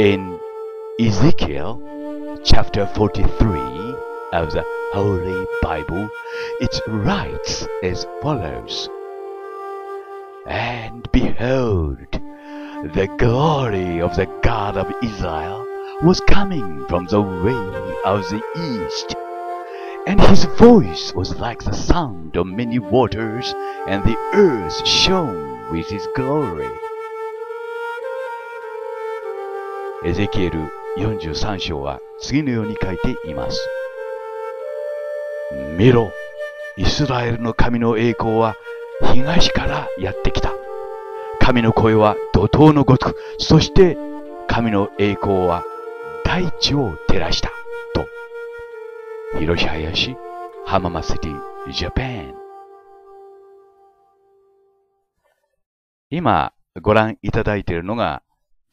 in Ezekiel chapter 43 of the Holy Bible, it writes as follows And behold, the glory of the God of Israel was coming from the way of the east, and his voice was like the sound of many waters, and the earth shone with his glory. エゼキエル43章は次のように書いています。見ろ、イスラエルの神の栄光は東からやってきた。神の声は怒涛のごとく、そして神の栄光は大地を照らした。と。広林浜松市、ジャパン。今ご覧いただいているのが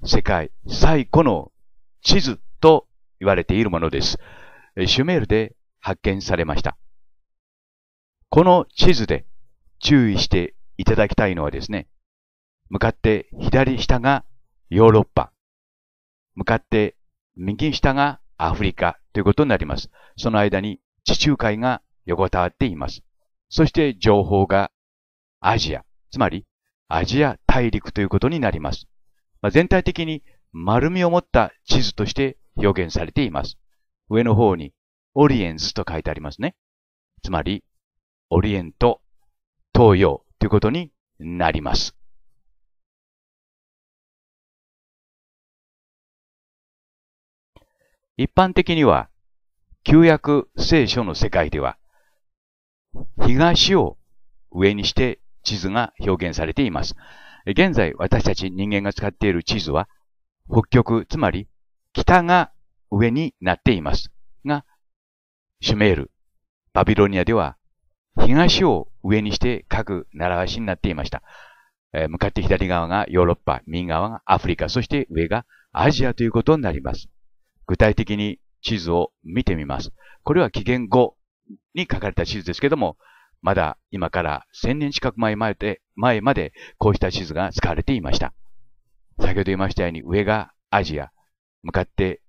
世界最古の地図と言われているものです。シュメールで発見されました。この地図で注意していただきたいのはですね、向かって左下がヨーロッパ、向かって右下がアフリカということになります。その間に地中海が横たわっています。そして情報がアジア、つまりアジア大陸ということになります。まあ、全体的に丸みを持った地図として表現されています。上の方にオリエンスと書いてありますね。つまり、オリエント、東洋ということになります。一般的には、旧約聖書の世界では、東を上にして地図が表現されています。現在私たち人間が使っている地図は、北極、つまり北が上になっていますが、シュメール、バビロニアでは東を上にして書く習わしになっていました。え向かって左側がヨーロッパ、右側がアフリカ、そして上がアジアということになります。具体的に地図を見てみます。これは紀元後に書かれた地図ですけども、まだ今から千年近く前まで、前までこうした地図が使われていました。先ほど言いましたように上がアジア、向かって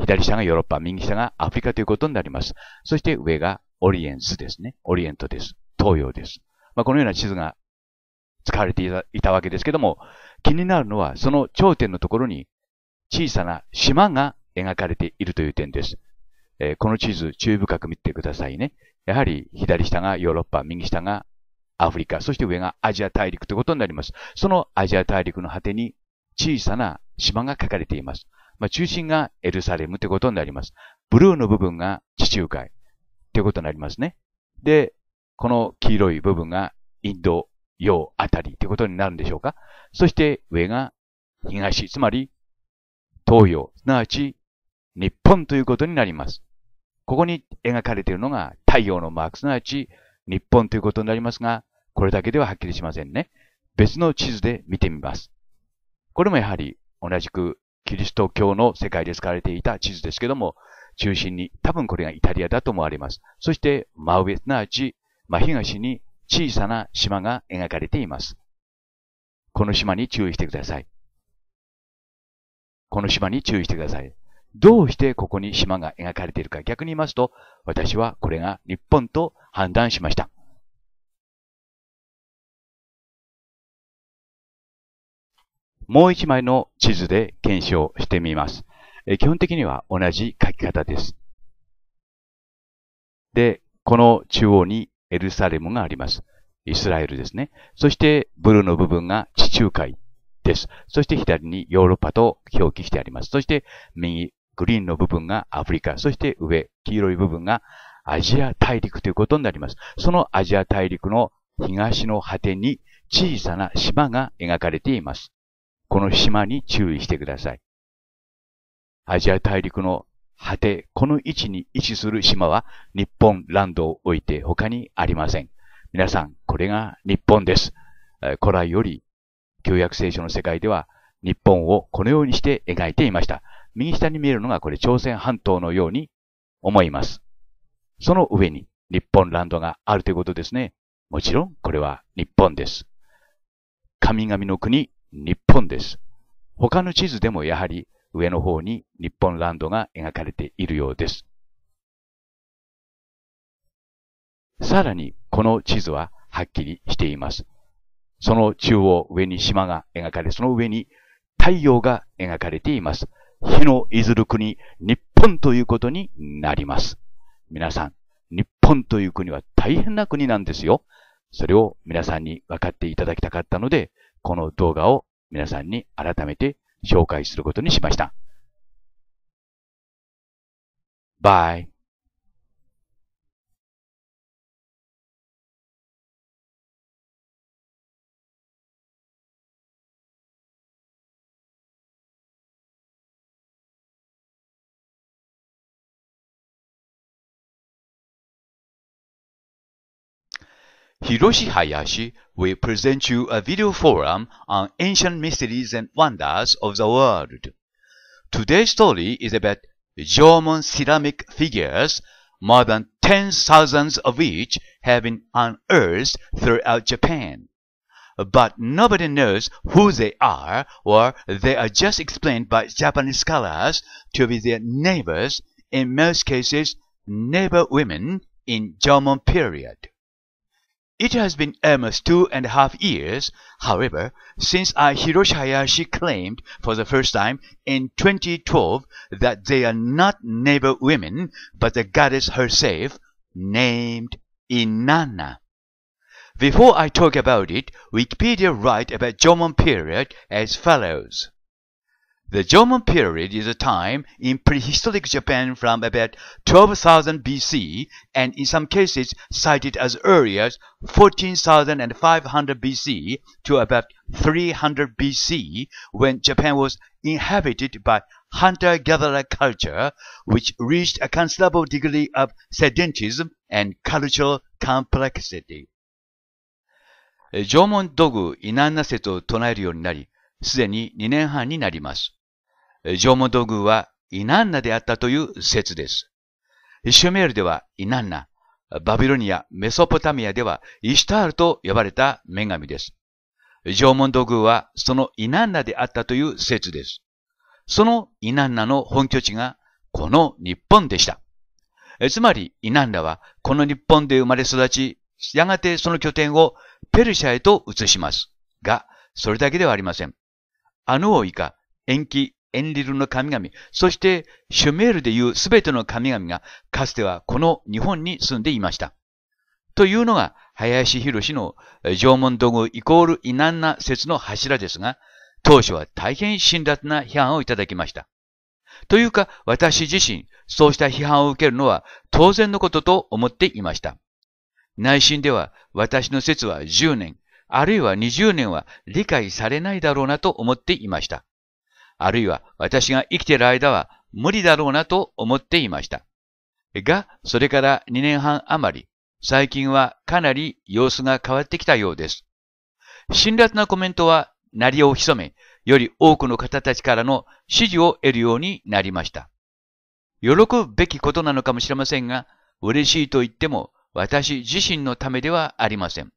左下がヨーロッパ、右下がアフリカということになります。そして上がオリエンスですね。オリエントです。東洋です。まあ、このような地図が使われていたわけですけども、気になるのはその頂点のところに小さな島が描かれているという点です。えー、この地図、注意深く見てくださいね。やはり左下がヨーロッパ、右下がアフリカ、そして上がアジア大陸ということになります。そのアジア大陸の果てに小さな島が書かれています。まあ、中心がエルサレムということになります。ブルーの部分が地中海ということになりますね。で、この黄色い部分がインド洋あたりということになるんでしょうか。そして上が東、つまり東洋、すなわち日本ということになります。ここに描かれているのが太陽のマーク、すなわち日本ということになりますが、これだけでははっきりしませんね。別の地図で見てみます。これもやはり同じくキリスト教の世界で使われていた地図ですけども、中心に多分これがイタリアだと思われます。そして真上、すなわち真東に小さな島が描かれています。この島に注意してください。この島に注意してください。どうしてここに島が描かれているか逆に言いますと、私はこれが日本と判断しました。もう一枚の地図で検証してみます。基本的には同じ書き方です。で、この中央にエルサレムがあります。イスラエルですね。そしてブルーの部分が地中海です。そして左にヨーロッパと表記してあります。そして右グリーンの部分がアフリカ、そして上、黄色い部分がアジア大陸ということになります。そのアジア大陸の東の果てに小さな島が描かれています。この島に注意してください。アジア大陸の果て、この位置に位置する島は日本ランドを置いて他にありません。皆さん、これが日本です。古来より旧約聖書の世界では日本をこのようにして描いていました。右下に見えるのがこれ朝鮮半島のように思います。その上に日本ランドがあるということですね。もちろんこれは日本です。神々の国、日本です。他の地図でもやはり上の方に日本ランドが描かれているようです。さらにこの地図ははっきりしています。その中央上に島が描かれ、その上に太陽が描かれています。火のいずる国、日本ということになります。皆さん、日本という国は大変な国なんですよ。それを皆さんに分かっていただきたかったので、この動画を皆さんに改めて紹介することにしました。Bye. Hiroshi Hayashi will present you a video forum on ancient mysteries and wonders of the world. Today's story is about Jomon ceramic figures, more than 10,000 of which have been unearthed throughout Japan. But nobody knows who they are, or they are just explained by Japanese scholars to be their neighbors, in most cases, neighbor women in Jomon period. It has been almost two and a half years, however, since Hiroshi Hayashi claimed for the first time in 2012 that they are not neighbor women, but the goddess herself, named Inanna. Before I talk about it, Wikipedia write about Jomon period as follows. The Jomon period is a time in prehistoric Japan from about 12,000 BC and in some cases cited as early as 14,500 BC to about 300 BC when Japan was inhabited by hunter-gatherer culture which reached a considerable degree of sedentism and cultural complexity. 縄文土偶イナンナ説を唱えるようになり、すでに2年半になります。縄文土偶はイナンナであったという説です。シュメールではイナンナ、バビロニア、メソポタミアではイシュタールと呼ばれた女神です。縄文土偶はそのイナンナであったという説です。そのイナンナの本拠地がこの日本でした。つまり、イナンナはこの日本で生まれ育ち、やがてその拠点をペルシャへと移します。が、それだけではありません。アヌオイカ、延期、エンリルの神々、そしてシュメールでいうすべての神々がかつてはこの日本に住んでいました。というのが林博士の縄文道具イコール異難な説の柱ですが、当初は大変辛辣な批判をいただきました。というか私自身、そうした批判を受けるのは当然のことと思っていました。内心では私の説は10年、あるいは20年は理解されないだろうなと思っていました。あるいは私が生きている間は無理だろうなと思っていました。が、それから2年半余り、最近はかなり様子が変わってきたようです。辛辣なコメントは鳴りを潜め、より多くの方たちからの支持を得るようになりました。喜ぶべきことなのかもしれませんが、嬉しいと言っても私自身のためではありません。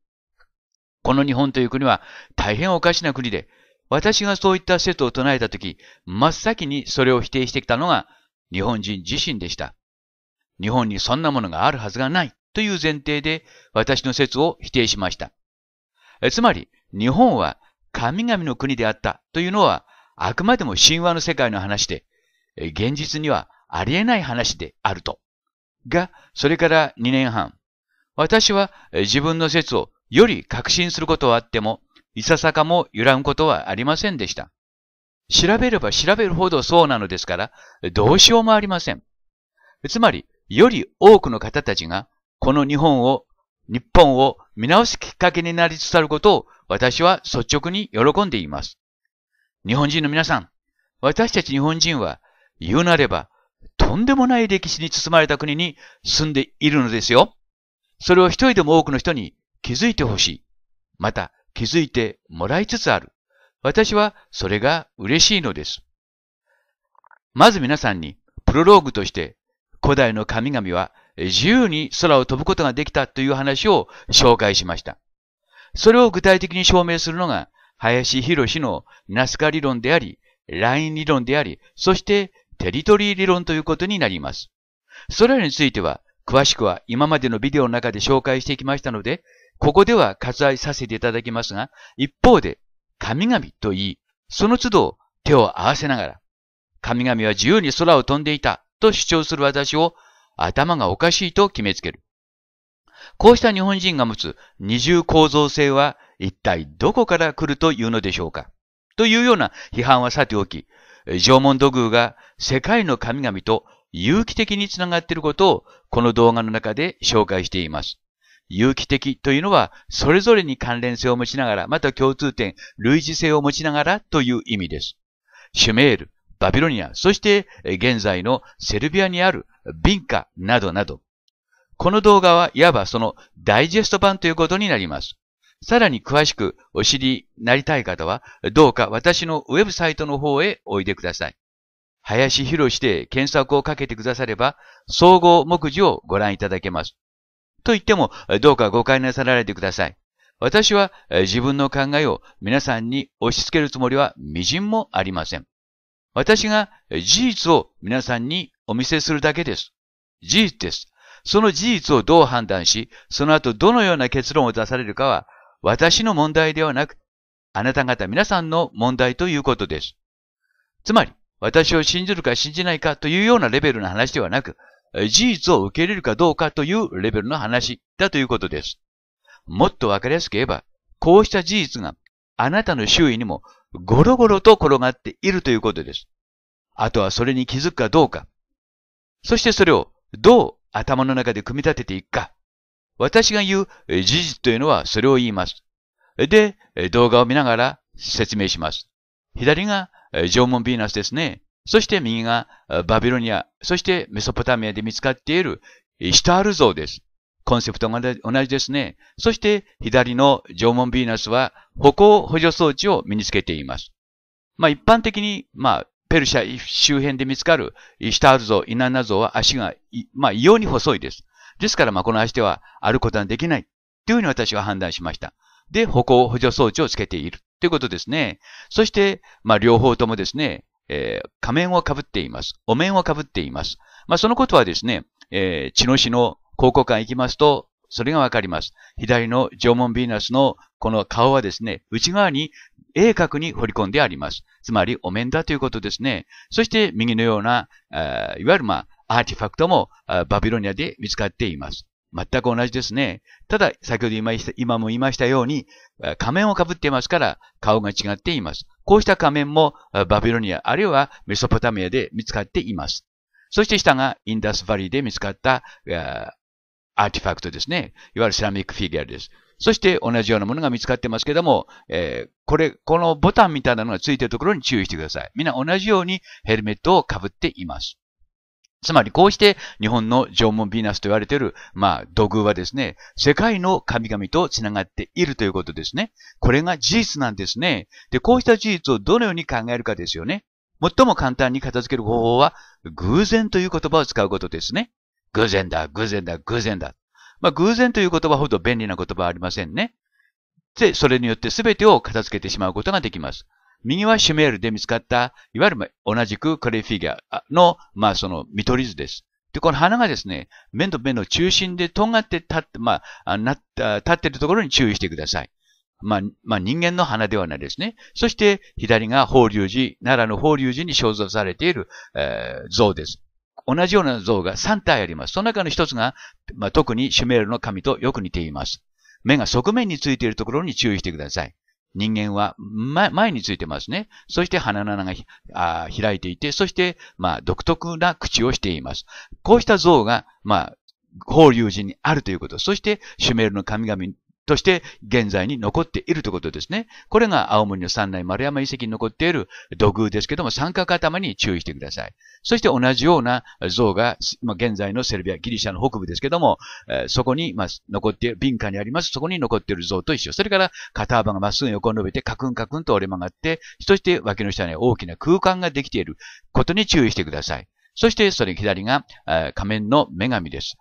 この日本という国は大変おかしな国で、私がそういった説を唱えたとき、真っ先にそれを否定してきたのが日本人自身でした。日本にそんなものがあるはずがないという前提で私の説を否定しました。つまり、日本は神々の国であったというのはあくまでも神話の世界の話で、現実にはありえない話であると。が、それから2年半、私は自分の説をより確信することはあっても、いささかも揺らぐことはありませんでした。調べれば調べるほどそうなのですから、どうしようもありません。つまり、より多くの方たちが、この日本を、日本を見直すきっかけになりつつあることを、私は率直に喜んでいます。日本人の皆さん、私たち日本人は、言うなれば、とんでもない歴史に包まれた国に住んでいるのですよ。それを一人でも多くの人に気づいてほしい。また、気づいてもらいつつある。私はそれが嬉しいのです。まず皆さんにプロローグとして古代の神々は自由に空を飛ぶことができたという話を紹介しました。それを具体的に証明するのが林博のナスカ理論であり、ライン理論であり、そしてテリトリー理論ということになります。それらについては詳しくは今までのビデオの中で紹介してきましたので、ここでは割愛させていただきますが、一方で、神々と言い、その都度手を合わせながら、神々は自由に空を飛んでいたと主張する私を頭がおかしいと決めつける。こうした日本人が持つ二重構造性は一体どこから来るというのでしょうかというような批判はさておき、縄文土偶が世界の神々と有機的につながっていることをこの動画の中で紹介しています。有機的というのは、それぞれに関連性を持ちながら、また共通点、類似性を持ちながらという意味です。シュメール、バビロニア、そして現在のセルビアにあるビンカなどなど。この動画はいわばそのダイジェスト版ということになります。さらに詳しくお知りになりたい方は、どうか私のウェブサイトの方へおいでください。林博士で検索をかけてくだされば、総合目次をご覧いただけます。と言っても、どうか誤解なさらないでください。私は自分の考えを皆さんに押し付けるつもりは微塵もありません。私が事実を皆さんにお見せするだけです。事実です。その事実をどう判断し、その後どのような結論を出されるかは、私の問題ではなく、あなた方皆さんの問題ということです。つまり、私を信じるか信じないかというようなレベルの話ではなく、事実を受け入れるかどうかというレベルの話だということです。もっとわかりやすく言えば、こうした事実があなたの周囲にもゴロゴロと転がっているということです。あとはそれに気づくかどうか。そしてそれをどう頭の中で組み立てていくか。私が言う事実というのはそれを言います。で、動画を見ながら説明します。左が縄文ヴィーナスですね。そして右がバビロニア、そしてメソポタミアで見つかっているイシタール像です。コンセプトが同じですね。そして左の縄文ヴィーナスは歩行補助装置を身につけています。まあ一般的に、まあペルシャ周辺で見つかるイシタール像、イナンナ像は足が、まあ異様に細いです。ですからまあこの足では歩くことはできない。というふうに私は判断しました。で、歩行補助装置をつけている。ということですね。そして、まあ両方ともですね、えー、仮面をかぶっています。お面をかぶっています。まあ、そのことはですね、えー、血の死の考古館行きますと、それがわかります。左の縄文ヴィーナスのこの顔はですね、内側に鋭角に彫り込んであります。つまり、お面だということですね。そして、右のような、いわゆるまあ、アーティファクトもバビロニアで見つかっています。全く同じですね。ただ、先ほど今も言いましたように、仮面をかぶっていますから、顔が違っています。こうした仮面もバビロニア、あるいはメソポタミアで見つかっています。そして下がインダスバリーで見つかったアーティファクトですね。いわゆるセラミックフィギュアです。そして同じようなものが見つかってますけども、えー、これ、このボタンみたいなのがついてるところに注意してください。みんな同じようにヘルメットをかぶっています。つまりこうして日本の縄文ヴィーナスと言われている、まあ、土偶はですね、世界の神々と繋がっているということですね。これが事実なんですね。で、こうした事実をどのように考えるかですよね。最も簡単に片付ける方法は、偶然という言葉を使うことですね。偶然だ、偶然だ、偶然だ。まあ、偶然という言葉ほど便利な言葉はありませんね。で、それによって全てを片付けてしまうことができます。右はシュメールで見つかった、いわゆる同じくクレイフィギュアの、まあその見取り図です。で、この花がですね、目と目の中心で尖って立って、まあ、な立ってるところに注意してください。まあ、まあ、人間の花ではないですね。そして、左が法隆寺、奈良の法隆寺に肖像されている、えー、像です。同じような像が3体あります。その中の一つが、まあ、特にシュメールの神とよく似ています。目が側面についているところに注意してください。人間は、ま、前についてますね。そして鼻の穴があ開いていて、そして、まあ、独特な口をしています。こうした像が、まあ、法隆寺にあるということ。そして、シュメールの神々として現在に残っているということですね。これが青森の三内丸山遺跡に残っている土偶ですけども、三角頭に注意してください。そして同じような像が、まあ、現在のセルビア、ギリシャの北部ですけども、えー、そこに、まあ、残っている、敏感にあります、そこに残っている像と一緒。それから肩幅がまっすぐ横に伸びて、カクンカクンと折れ曲がって、そして脇の下に大きな空間ができていることに注意してください。そして、それ左が、えー、仮面の女神です。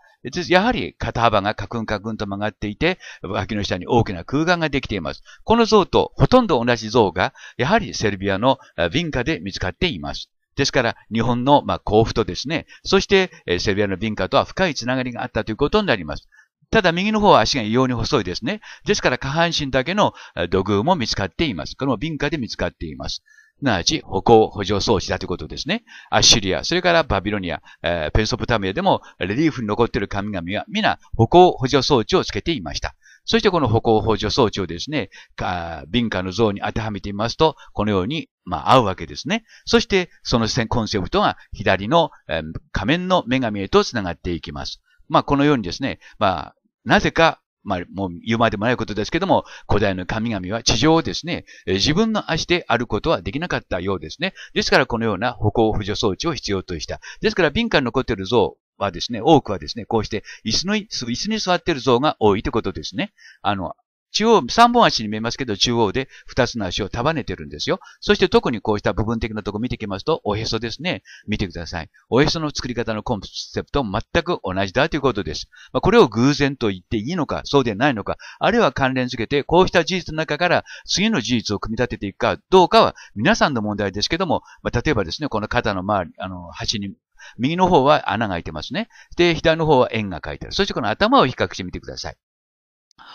やはり肩幅がカクンカクンと曲がっていて、脇の下に大きな空間ができています。この像とほとんど同じ像が、やはりセルビアのヴィンカで見つかっています。ですから、日本の、まあ、甲府とですね、そして、セルビアのヴィンカとは深いつながりがあったということになります。ただ右の方は足が異様に細いですね。ですから下半身だけの土偶も見つかっています。これもンカで見つかっています。なわち歩行補助装置だということですね。アッシリア、それからバビロニア、えー、ペンソプタミアでもレリーフに残っている神々は皆歩行補助装置をつけていました。そしてこの歩行補助装置をですね、敏感の像に当てはめてみますと、このように、まあ、合うわけですね。そして、そのコンセプトが左の、えー、仮面の女神へと繋がっていきます。まあ、このようにですね、まあ、なぜかまあ、もう言うまでもないことですけども、古代の神々は地上をですね、自分の足で歩くことはできなかったようですね。ですからこのような歩行補助装置を必要とした。ですから敏感に残っている像はですね、多くはですね、こうして椅子の、椅子に座っている像が多いということですね。あの、中央、三本足に見えますけど、中央で二つの足を束ねてるんですよ。そして特にこうした部分的なとこ見てきますと、おへそですね。見てください。おへその作り方のコンセプト全く同じだということです。まあ、これを偶然と言っていいのか、そうでないのか、あるいは関連づけて、こうした事実の中から次の事実を組み立てていくかどうかは皆さんの問題ですけども、まあ、例えばですね、この肩の周り、あの、端に右の方は穴が開いてますね。で、左の方は円が書いてある。そしてこの頭を比較してみてください。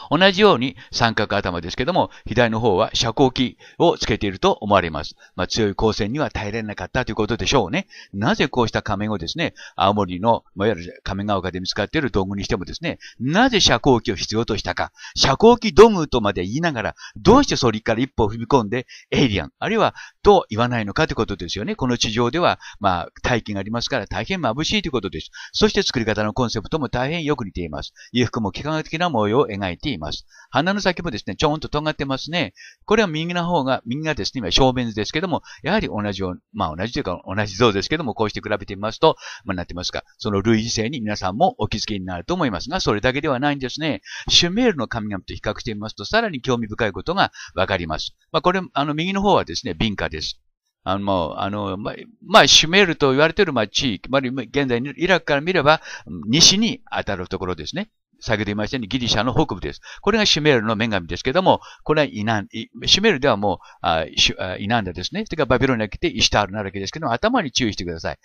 同じように三角頭ですけども、左の方は遮光器をつけていると思われます。まあ、強い光線には耐えられなかったということでしょうね。なぜこうした仮面をですね、青森の、いわゆる仮面が丘で見つかっている道具にしてもですね、なぜ遮光器を必要としたか、遮光器道具とまで言いながら、どうしてそれから一歩踏み込んで、エイリアン、あるいはと言わないのかということですよね。この地上では、まあ、大気がありますから大変眩しいということです。そして作り方のコンセプトも大変よく似ています。衣服も幾何学的な模様を描いていています。鼻の先もですね、ちょんと尖ってますね。これは右の方が、右がですね、今正面図ですけども、やはり同じよう、まあ同じというか同じ像ですけども、こうして比べてみますと、まあなってますか、その類似性に皆さんもお気づきになると思いますが、それだけではないんですね。シュメールの神々と比較してみますと、さらに興味深いことがわかります。まあこれ、あの右の方はですね、敏感です。あの、あの、まあ、まあ、シュメールと言われている、まあ、地域、ま現在、イラクから見れば、西に当たるところですね。先ほど言いましたようにギリシャの北部です。これがシュメールの女神ですけども、これはイナン、シュメールではもう、あイナンダですね。それからバビロニア来てイシタールになるわけですけども、頭に注意してください。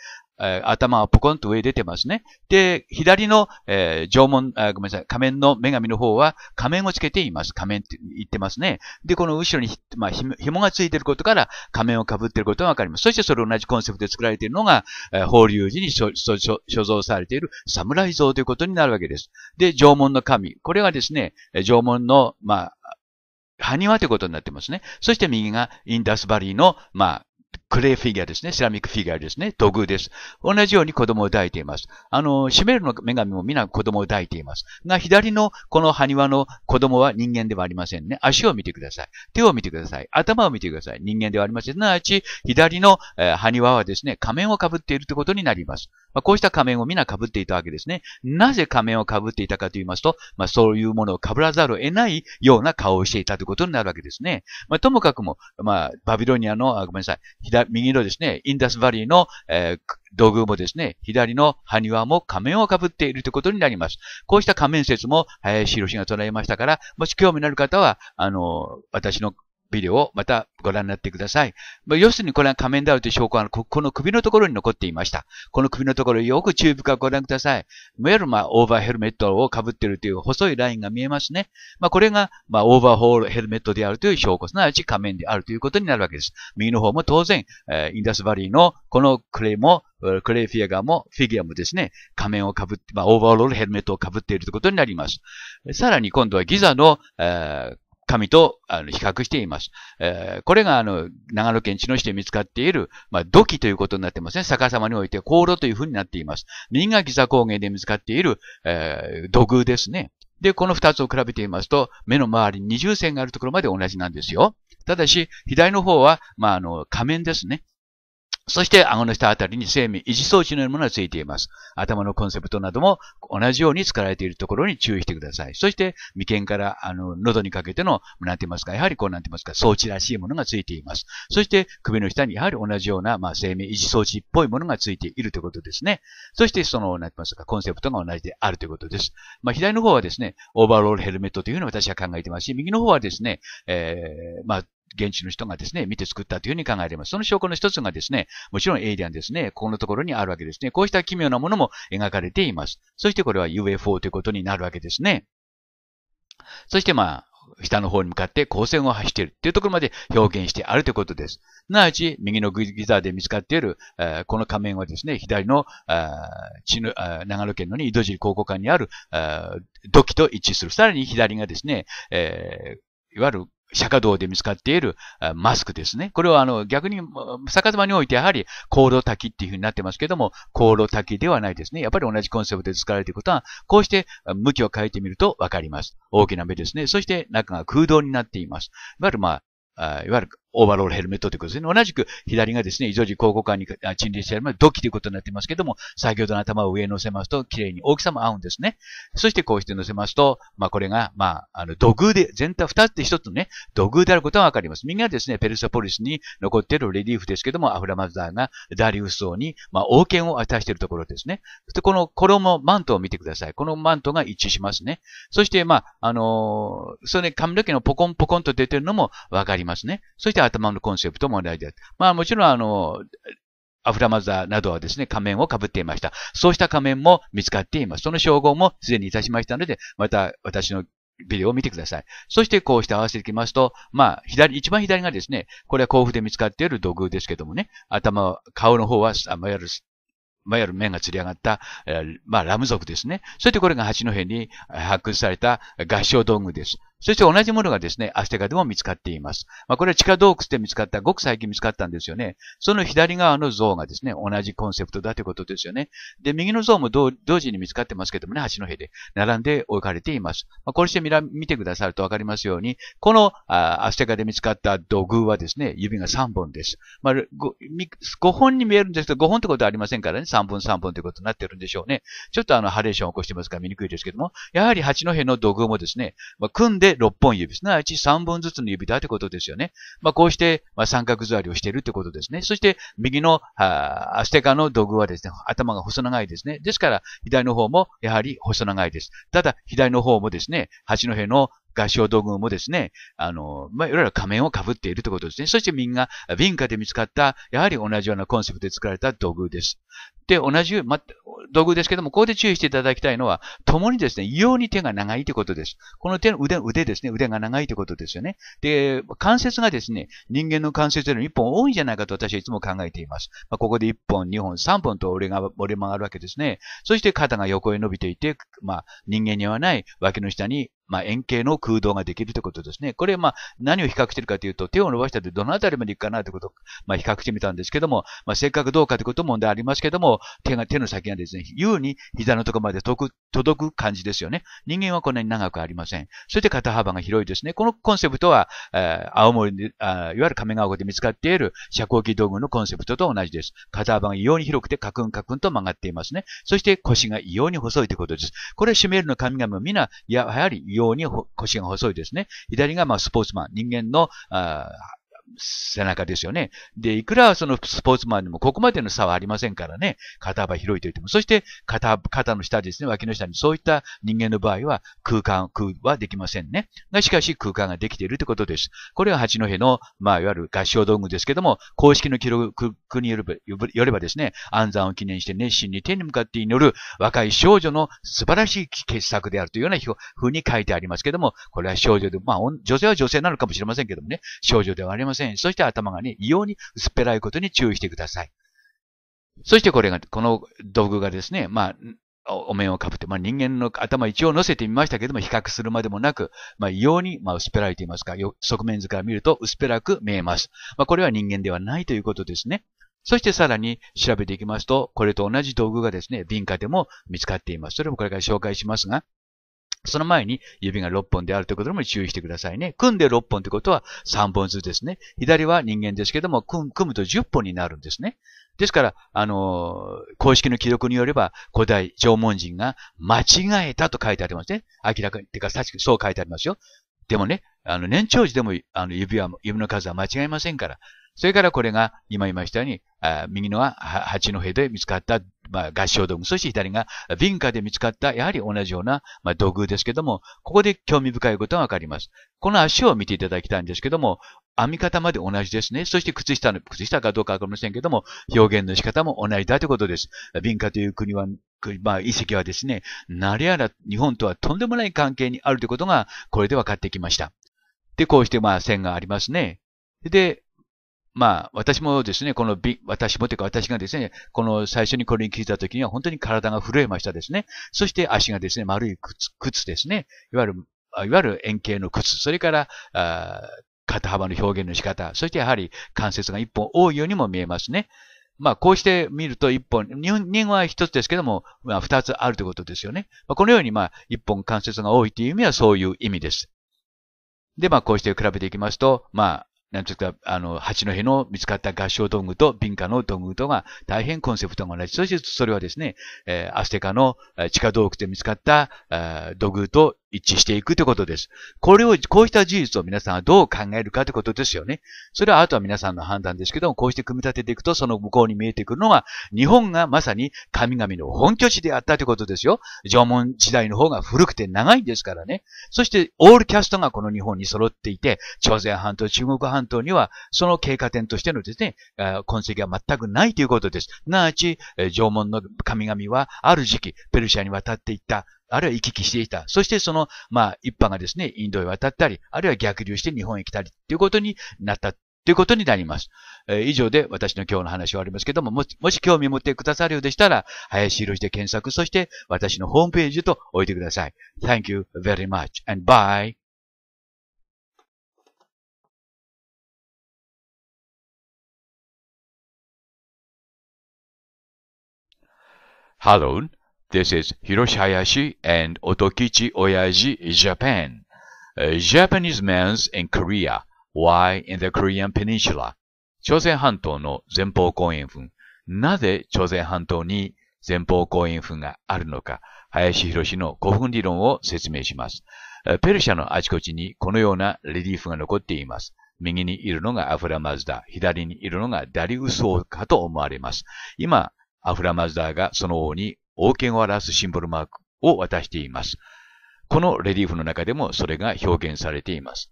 頭はポコンと上に出てますね。で、左の、えー、縄文あ、ごめんなさい、仮面の女神の方は仮面をつけています。仮面って言ってますね。で、この後ろにまあ、紐がついてることから仮面を被っていることがわかります。そしてそれ同じコンセプトで作られているのが、えー、法隆寺に所所所所蔵されている侍像ということになるわけです。で、縄文の神。これがですね、縄文の、まあ、埴輪ということになってますね。そして右がインダスバリーの、まあ、クレーフィギュアですね。セラミックフィギュアですね。土偶です。同じように子供を抱いています。あの、シメルの女神も皆子供を抱いています。が、左のこの埴輪の子供は人間ではありませんね。足を見てください。手を見てください。頭を見てください。人間ではありません。すなわち、左の埴輪はですね、仮面をかぶっているということになります。まあ、こうした仮面を皆被っていたわけですね。なぜ仮面を被っていたかと言いますと、まあ、そういうものを被らざるを得ないような顔をしていたということになるわけですね。まあ、ともかくも、まあ、バビロニアの、あごめんなさい、左、右のですね、インダスバリーの、えー、土偶もですね、左の埴輪も仮面を被っているということになります。こうした仮面説も林博士が唱えましたから、もし興味のある方は、あの、私のビデオをまたご覧になってください。まあ、要するにこれは仮面であるという証拠はこ、この首のところに残っていました。この首のところよく注意深くご覧ください。メルるオーバーヘルメットを被っているという細いラインが見えますね。まあ、これが、まあ、オーバーホールヘルメットであるという証拠、すなわち仮面であるということになるわけです。右の方も当然、えー、インダスバリーのこのクレイも、クレイフィアガーも、フィギュアもですね、仮面を被って、まあ、オーバーロールヘルメットを被っているということになります。さらに今度はギザの、えー神とあの比較しています。えー、これがあの長野県地の市で見つかっている、まあ、土器ということになってますね。逆さまにおいて香炉というふうになっています。右がギザ高原で見つかっている、えー、土偶ですね。で、この二つを比べてみますと、目の周りに二重線があるところまで同じなんですよ。ただし、左の方は、まあ、あの、仮面ですね。そして、顎の下あたりに生命維持装置のようなものがついています。頭のコンセプトなども同じように使われているところに注意してください。そして、眉間から、あの、喉にかけての、なんて言いますか、やはりこうなんて言いますか、装置らしいものがついています。そして、首の下にやはり同じような、まあ、生命維持装置っぽいものがついているということですね。そして、その、なんて言いますか、コンセプトが同じであるということです。まあ、左の方はですね、オーバーロールヘルメットというのを私は考えてますし、右の方はですね、えー、まあ、現地の人がですね、見て作ったというふうに考えられます。その証拠の一つがですね、もちろんエイリアンですね、ここのところにあるわけですね。こうした奇妙なものも描かれています。そしてこれは UFO ということになるわけですね。そしてまあ、下の方に向かって光線を走っているというところまで表現してあるということです。すなわち、右のギザーで見つかっている、えー、この仮面はですね、左の、血の長野県の、に井戸尻考古館にある土器と一致する。さらに左がですね、えー、いわゆる釈迦道で見つかっているマスクですね。これはあの逆に、逆さまにおいてやはり香炉滝っていうふうになってますけども、香炉滝ではないですね。やっぱり同じコンセプトで使われていることは、こうして向きを変えてみるとわかります。大きな目ですね。そして中が空洞になっています。いわゆるまあ、いわゆるオーバーロールヘルメットということですね。同じく左がですね、異常時広告管に陳列してあるまド土器ということになってますけども、先ほどの頭を上に乗せますと、綺麗に大きさも合うんですね。そしてこうして乗せますと、まあこれが、まあ、あの、土偶で、全体二つで一つのね、土偶であることがわかります。右がですね、ペルソポリスに残っているレリーフですけども、アフラマザーがダリウス王に、まあ、王権を渡しているところですね。そしてこの衣、マントを見てください。このマントが一致しますね。そして、まあ、あのー、それ、ね、髪の毛のポコンポコンと出てるのもわかりますね。そしてて頭のコンセプトも同じです。まあもちろんあの、アフラマザーなどはですね、仮面を被っていました。そうした仮面も見つかっています。その称号もすでにいたしましたので、また私のビデオを見てください。そしてこうして合わせていきますと、まあ、左、一番左がですね、これは甲府で見つかっている土偶ですけどもね、頭、顔の方は、いまやる、まやる面が釣り上がった、えー、まあ、ラム族ですね。そしてこれが八戸に発掘された合唱道具です。そして同じものがですね、アステカでも見つかっています。まあ、これは地下洞窟で見つかった、ごく最近見つかったんですよね。その左側の像がですね、同じコンセプトだということですよね。で、右の像も同時に見つかってますけどもね、橋の辺で並んで置かれています。まあ、これして見てくださるとわかりますように、このあアステカで見つかった土偶はですね、指が3本です。まあ5、5本に見えるんですけど、5本ってことはありませんからね、3本3本ということになってるんでしょうね。ちょっとあの、ハレーションを起こしてますから見にくいですけども、やはり八戸の土偶もですね、まあ、組んでで6本指、すなわち3本ずつの指だということですよね。まあ、こうして、ま三角座りをしているということですね。そして、右の、アステカの土偶はですね、頭が細長いですね。ですから、左の方もやはり細長いです。ただ、左の方もですね、八の辺の合唱道具もですね、あの、まあ、いろいろ仮面を被っているということですね。そしてみんな、民家で見つかった、やはり同じようなコンセプトで作られた道具です。で、同じ、ま、道具ですけども、ここで注意していただきたいのは、共にですね、異様に手が長いということです。この手の腕、腕ですね、腕が長いということですよね。で、関節がですね、人間の関節よりも1本多いんじゃないかと私はいつも考えています。まあ、ここで1本、2本、3本と折れが、折れ曲がるわけですね。そして肩が横へ伸びていて、まあ、人間にはない脇の下にまあ、円形の空洞ができるということですね。これ、まあ、何を比較しているかというと、手を伸ばしたってどのあたりまで行くかなということを、まあ、比較してみたんですけども、まあ、かくどうかということも問題ありますけども、手が、手の先がですね、優に膝のところまで届く、届く感じですよね。人間はこんなに長くありません。そして肩幅が広いですね。このコンセプトは、えー、青森であ、いわゆる亀川湖で見つかっている遮光器道具のコンセプトと同じです。肩幅が異様に広くてカクンカクンと曲がっていますね。そして腰が異様に細いということです。これ、シュメールの神々は皆、やはり異ように腰が細いですね。左がまあスポーツマン、人間の、あ背中ですよね。で、いくらそのスポーツマンでもここまでの差はありませんからね。肩幅広いと言っても。そして肩、肩の下ですね、脇の下にそういった人間の場合は空間、空はできませんね。が、しかし空間ができているということです。これは八戸の、まあ、いわゆる合唱道具ですけども、公式の記録によればよればですね、暗算を記念して熱心に天に向かって祈る若い少女の素晴らしい傑作であるというようなふうに書いてありますけども、これは少女で、まあ、女性は女性なのかもしれませんけどもね、少女ではありません。せん。そして頭がね、異様に薄っぺらいことに注意してください。そしてこれが、この道具がですね、まあ、お面をかぶって、まあ、人間の頭一応乗せてみましたけども、比較するまでもなく、まあ、異様に、まあ、薄っぺらいと言いますか、側面図から見ると薄っぺらく見えます。まあ、これは人間ではないということですね。そしてさらに調べていきますと、これと同じ道具がですね、文化でも見つかっています。それもこれから紹介しますが、その前に指が6本であるということも注意してくださいね。組んで6本ということは3本ずつですね。左は人間ですけども、組むと10本になるんですね。ですから、あのー、公式の記録によれば、古代縄文人が間違えたと書いてありますね。明らかに、てか、確かにそう書いてありますよ。でもね、あの、年長時でも、あの、指は、指の数は間違いませんから。それからこれが、今言いましたように、あ右のは八戸で見つかったまあ、合唱道具。そして左が、文化で見つかった、やはり同じような、まあ、土偶ですけども、ここで興味深いことがわかります。この足を見ていただきたいんですけども、編み方まで同じですね。そして靴下の、靴下かどうかわかりませんけども、表現の仕方も同じだということです。文化という国は、まあ、遺跡はですね、なりやら日本とはとんでもない関係にあるということが、これでわかってきました。で、こうして、まあ、線がありますね。で、まあ、私もですね、このび、私もというか私がですね、この最初にこれに聞いた時には本当に体が震えましたですね。そして足がですね、丸い靴、靴ですね。いわゆる、いわゆる円形の靴。それから、あ肩幅の表現の仕方。そしてやはり関節が一本多いようにも見えますね。まあ、こうして見ると一本、人は一つですけども、まあ、二つあるということですよね。まあ、このように、まあ、一本関節が多いという意味はそういう意味です。で、まあ、こうして比べていきますと、まあ、なんつうか、あの、八戸の見つかった合唱道具と敏感の道具とが大変コンセプトが同じ。そしてそれはですね、えー、アステカの地下洞窟で見つかったえ道具と一致していくということです。これを、こうした事実を皆さんはどう考えるかということですよね。それはあとは皆さんの判断ですけども、こうして組み立てていくと、その向こうに見えてくるのは、日本がまさに神々の本拠地であったということですよ。縄文時代の方が古くて長いんですからね。そして、オールキャストがこの日本に揃っていて、朝鮮半島、中国半島には、その経過点としてのですね、痕跡は全くないということです。なあち、縄文の神々は、ある時期、ペルシャに渡っていった、あるいは行き来していた。そしてその、まあ、一派がですね、インドへ渡ったり、あるいは逆流して日本へ来たり、ということになったということになります。えー、以上で私の今日の話はありますけども、もし、もし興味を持ってくださるようでしたら、林博士で検索、そして私のホームページと置いてください。Thank you very much and bye! Hallo This is Hiroshi Hayashi and Otokichi Oyaji, Japan. Japanese men's in Korea. Why in the Korean Peninsula? 朝鮮半島の前方後円墳。なぜ朝鮮半島に前方後円墳があるのか、林博の古墳理論を説明します。ペルシャのあちこちにこのようなレリーフが残っています。右にいるのがアフラマズダ、左にいるのがダリウス王かと思われます。今、アフラマズダーがその王に王権を表すシンボルマークを渡しています。このレリーフの中でもそれが表現されています。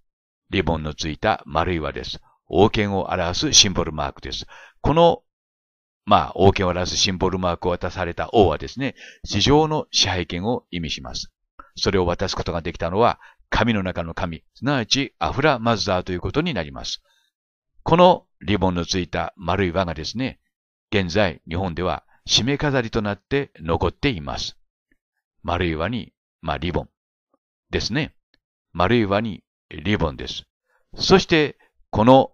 リボンのついた丸い輪です。王権を表すシンボルマークです。この、まあ、王権を表すシンボルマークを渡された王はですね、地上の支配権を意味します。それを渡すことができたのは、神の中の神、すなわちアフラマズダーということになります。このリボンのついた丸い輪がですね、現在日本では締め飾りとなって残っています。丸い輪に、まあ、リボンですね。丸い輪にリボンです。そして、この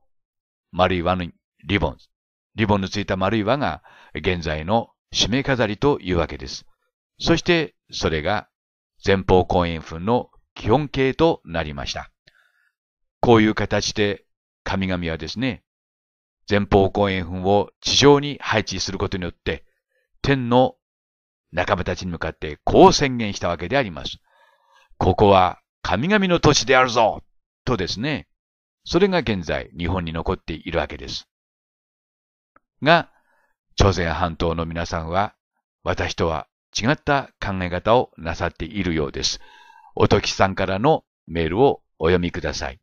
丸い輪にリボン、リボンのついた丸い輪が現在の締め飾りというわけです。そして、それが前方後円墳の基本形となりました。こういう形で神々はですね、前方後円墳を地上に配置することによって、天の仲間たちに向かってこう宣言したわけであります。ここは神々の土地であるぞとですね。それが現在日本に残っているわけです。が、朝鮮半島の皆さんは私とは違った考え方をなさっているようです。おときさんからのメールをお読みください。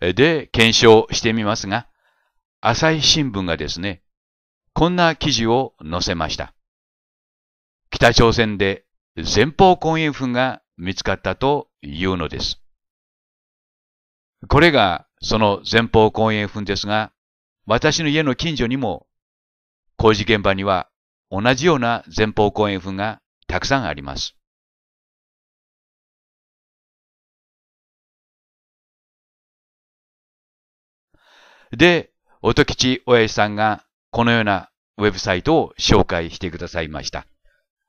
で検証してみますが、朝日新聞がですね、こんな記事を載せました。北朝鮮で前方後円墳が見つかったというのです。これがその前方後円墳ですが、私の家の近所にも工事現場には同じような前方後円墳がたくさんあります。で、音吉親父さんがこのようなウェブサイトを紹介してくださいました。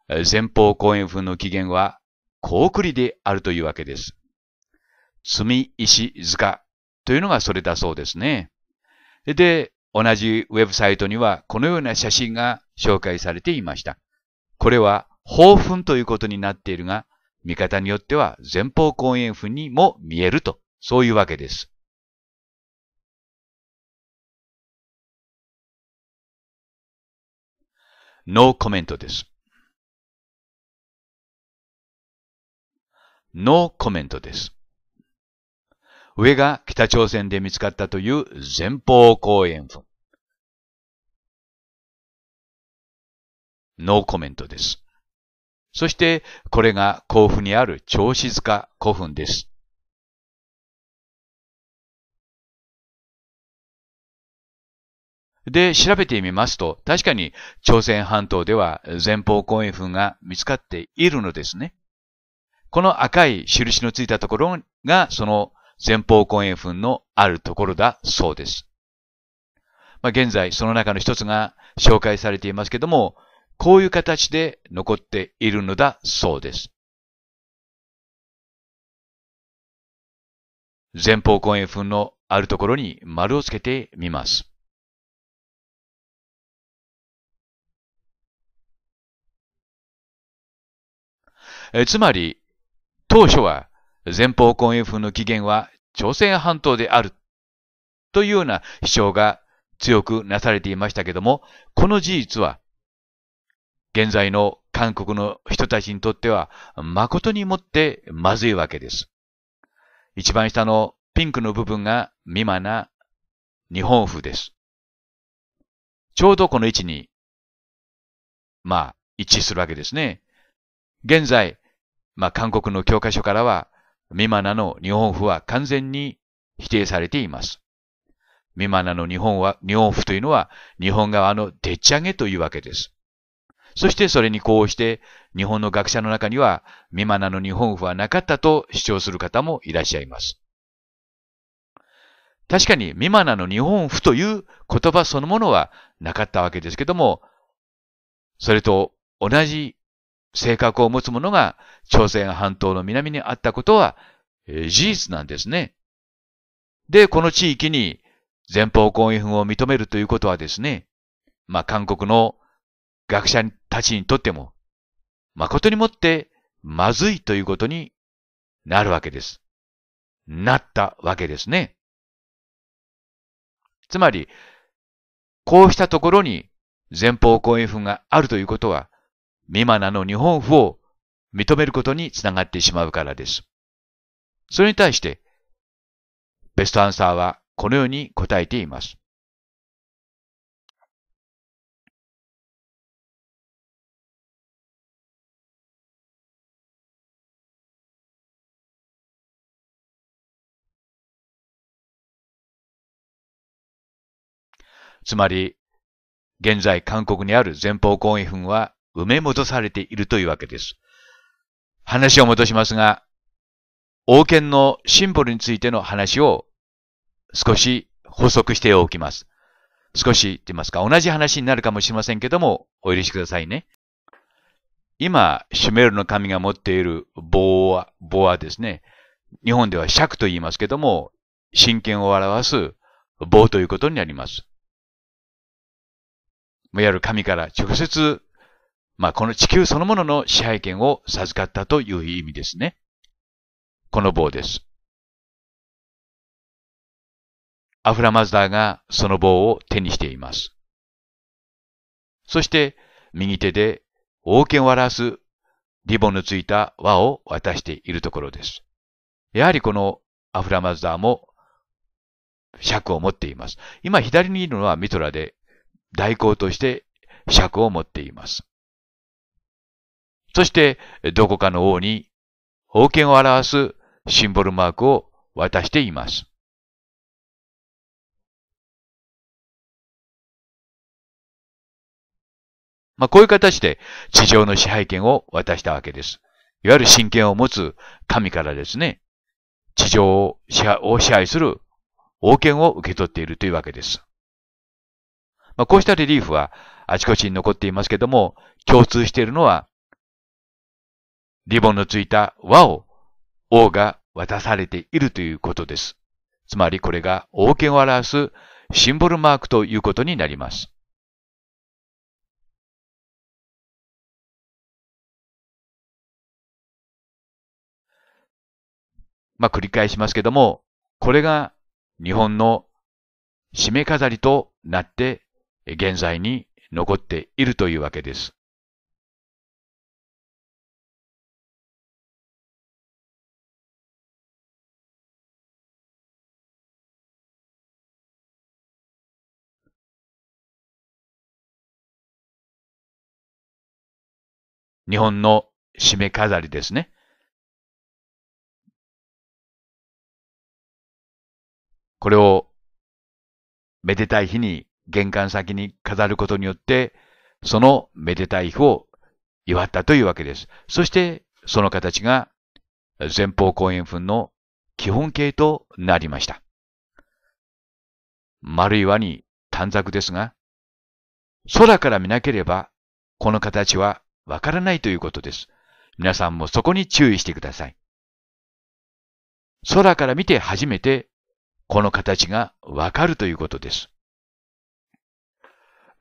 前方後円墳の起源は、高栗であるというわけです。積み石塚というのがそれだそうですね。で、同じウェブサイトにはこのような写真が紹介されていました。これは、宝墳ということになっているが、見方によっては前方後円墳にも見えると、そういうわけです。ノーコメントです。ノーコメントです。上が北朝鮮で見つかったという前方後円墳。ノーコメントです。そして、これが甲府にある長子塚古墳です。で、調べてみますと、確かに朝鮮半島では前方後円墳が見つかっているのですね。この赤い印のついたところが、その前方後円墳のあるところだそうです。まあ、現在、その中の一つが紹介されていますけども、こういう形で残っているのだそうです。前方後円墳のあるところに丸をつけてみます。えつまり、当初は前方婚円墳の起源は朝鮮半島であるというような主張が強くなされていましたけども、この事実は現在の韓国の人たちにとっては誠にもってまずいわけです。一番下のピンクの部分が未満な日本風です。ちょうどこの位置に、まあ、一致するわけですね。現在、まあ、韓国の教科書からは、ミマナの日本譜は完全に否定されています。ミマナの日本は、日本譜というのは、日本側のでっち上げというわけです。そしてそれにこうして、日本の学者の中には、ミマナの日本譜はなかったと主張する方もいらっしゃいます。確かに、ミマナの日本譜という言葉そのものはなかったわけですけども、それと同じ性格を持つ者が朝鮮半島の南にあったことは、えー、事実なんですね。で、この地域に前方後円墳を認めるということはですね、まあ、韓国の学者たちにとっても、誠にもってまずいということになるわけです。なったわけですね。つまり、こうしたところに前方後円墳があるということは、ミマなの日本譜を認めることにつながってしまうからです。それに対して、ベストアンサーはこのように答えています。つまり、現在韓国にある前方後円墳は埋め戻されているというわけです。話を戻しますが、王権のシンボルについての話を少し補足しておきます。少しって言いますか、同じ話になるかもしれませんけども、お許しくださいね。今、シュメールの神が持っている棒は、棒はですね、日本では尺と言いますけども、真剣を表す棒ということになります。いわゆる神から直接まあ、この地球そのものの支配権を授かったという意味ですね。この棒です。アフラマズダーがその棒を手にしています。そして、右手で王権を表すリボンのついた輪を渡しているところです。やはりこのアフラマズダーも尺を持っています。今左にいるのはミトラで、代行として尺を持っています。そして、どこかの王に、王権を表すシンボルマークを渡しています。まあ、こういう形で地上の支配権を渡したわけです。いわゆる神権を持つ神からですね、地上を支配する王権を受け取っているというわけです。まあ、こうしたレリーフはあちこちに残っていますけども、共通しているのはリボンのついた輪を王が渡されているということです。つまりこれが王権を表すシンボルマークということになります。まあ、繰り返しますけども、これが日本の締め飾りとなって現在に残っているというわけです。日本の締め飾りですね。これをめでたい日に玄関先に飾ることによって、そのめでたい日を祝ったというわけです。そしてその形が前方後円墳の基本形となりました。丸い輪に短冊ですが、空から見なければこの形はわからないということです。皆さんもそこに注意してください。空から見て初めてこの形がわかるということです。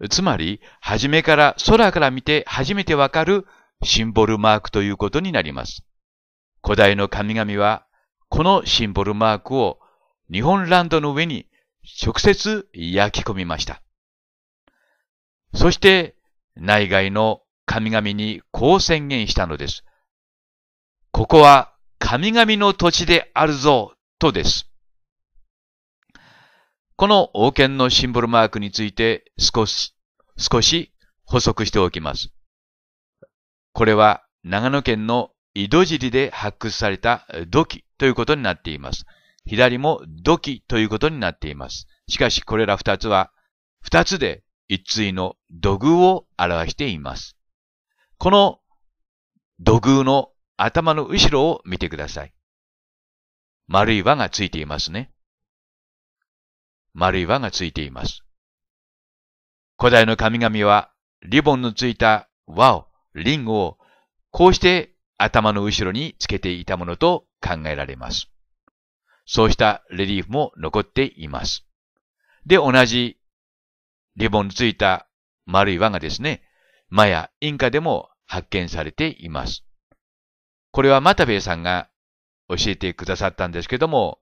つまり、初めから空から見て初めてわかるシンボルマークということになります。古代の神々は、このシンボルマークを日本ランドの上に直接焼き込みました。そして、内外の神々にこう宣言したのです。ここは神々の土地であるぞ、とです。この王権のシンボルマークについて少し、少し補足しておきます。これは長野県の井戸尻で発掘された土器ということになっています。左も土器ということになっています。しかしこれら二つは、二つで一対の土偶を表しています。この土偶の頭の後ろを見てください。丸い輪がついていますね。丸い輪がついています。古代の神々はリボンのついた輪を、リングを、こうして頭の後ろにつけていたものと考えられます。そうしたレリーフも残っています。で、同じリボンのついた丸い輪がですね、マヤ、インカでも発見されています。これはマタベイさんが教えてくださったんですけども、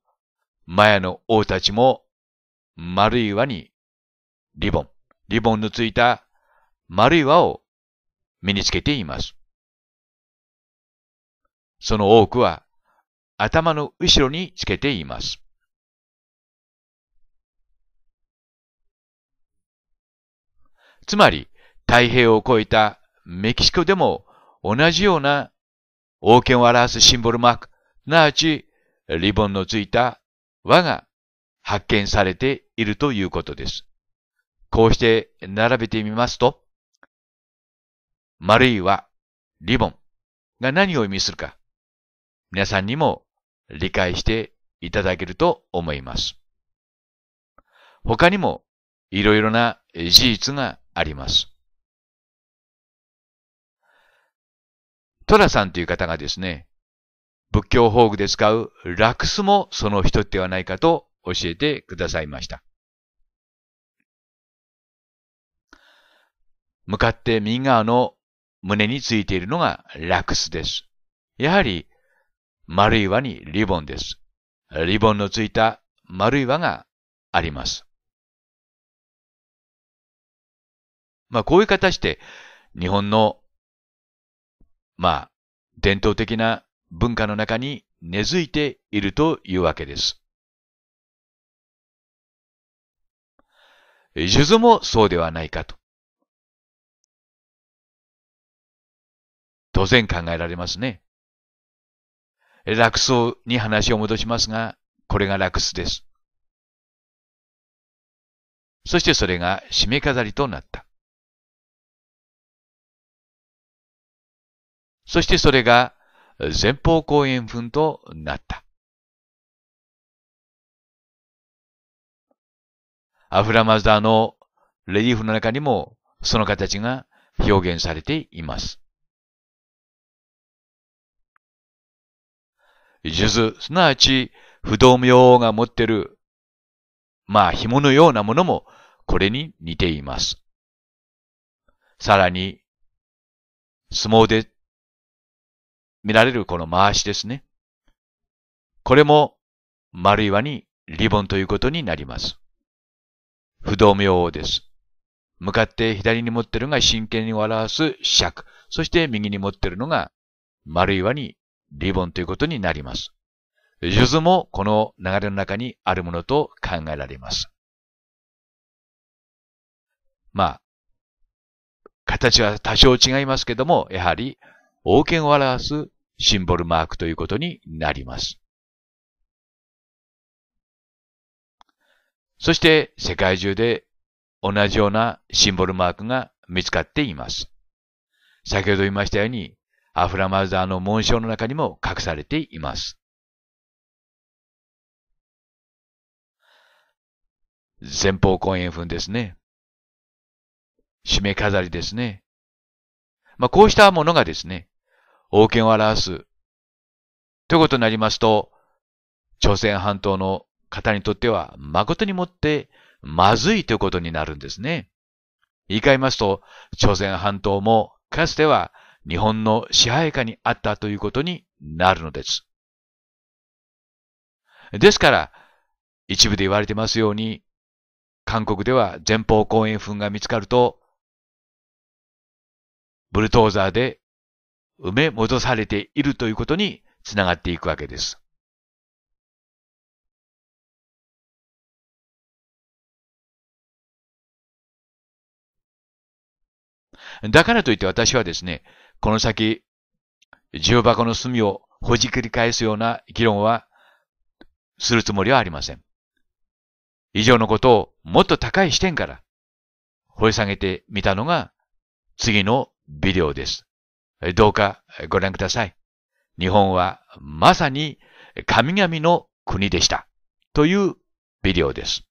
マヤの王たちも丸い輪にリボン、リボンのついた丸い輪を身につけています。その多くは頭の後ろにつけています。つまり、太平洋を越えたメキシコでも同じような王権を表すシンボルマーク、すなわちリボンのついた輪が発見されているということです。こうして並べてみますと、丸い輪、リボンが何を意味するか、皆さんにも理解していただけると思います。他にもいろいろな事実があります。トラさんという方がですね、仏教法具で使うラクスもその人ではないかと教えてくださいました。向かって右側の胸についているのがラクスです。やはり丸い輪にリボンです。リボンのついた丸い輪があります。まあこういう形で日本のまあ、伝統的な文化の中に根付いているというわけです。数珠もそうではないかと。当然考えられますね。クスに話を戻しますが、これがクスです。そしてそれが締め飾りとなった。そしてそれが前方後円墳となった。アフラマザーのレリーフの中にもその形が表現されています。数珠、すなわち不動明王が持ってる、まあ紐のようなものもこれに似ています。さらに、相撲で見られるこの回しですね。これも丸い輪にリボンということになります。不動明王です。向かって左に持ってるが真剣に表す尺。そして右に持ってるのが丸い輪にリボンということになります。数図もこの流れの中にあるものと考えられます。まあ、形は多少違いますけども、やはり王権を表すシンボルマークということになります。そして世界中で同じようなシンボルマークが見つかっています。先ほど言いましたように、アフラマザーの紋章の中にも隠されています。前方後円墳ですね。締め飾りですね。まあ、こうしたものがですね、王権を表す。ということになりますと、朝鮮半島の方にとっては誠にもってまずいということになるんですね。言い換えますと、朝鮮半島もかつては日本の支配下にあったということになるのです。ですから、一部で言われてますように、韓国では前方後円墳が見つかると、ブルトーザーで埋め戻されているということにつながっていくわけです。だからといって私はですね、この先、重箱の隅をほじくり返すような議論はするつもりはありません。以上のことをもっと高い視点から掘り下げてみたのが次のビデオです。どうかご覧ください。日本はまさに神々の国でした。というビデオです。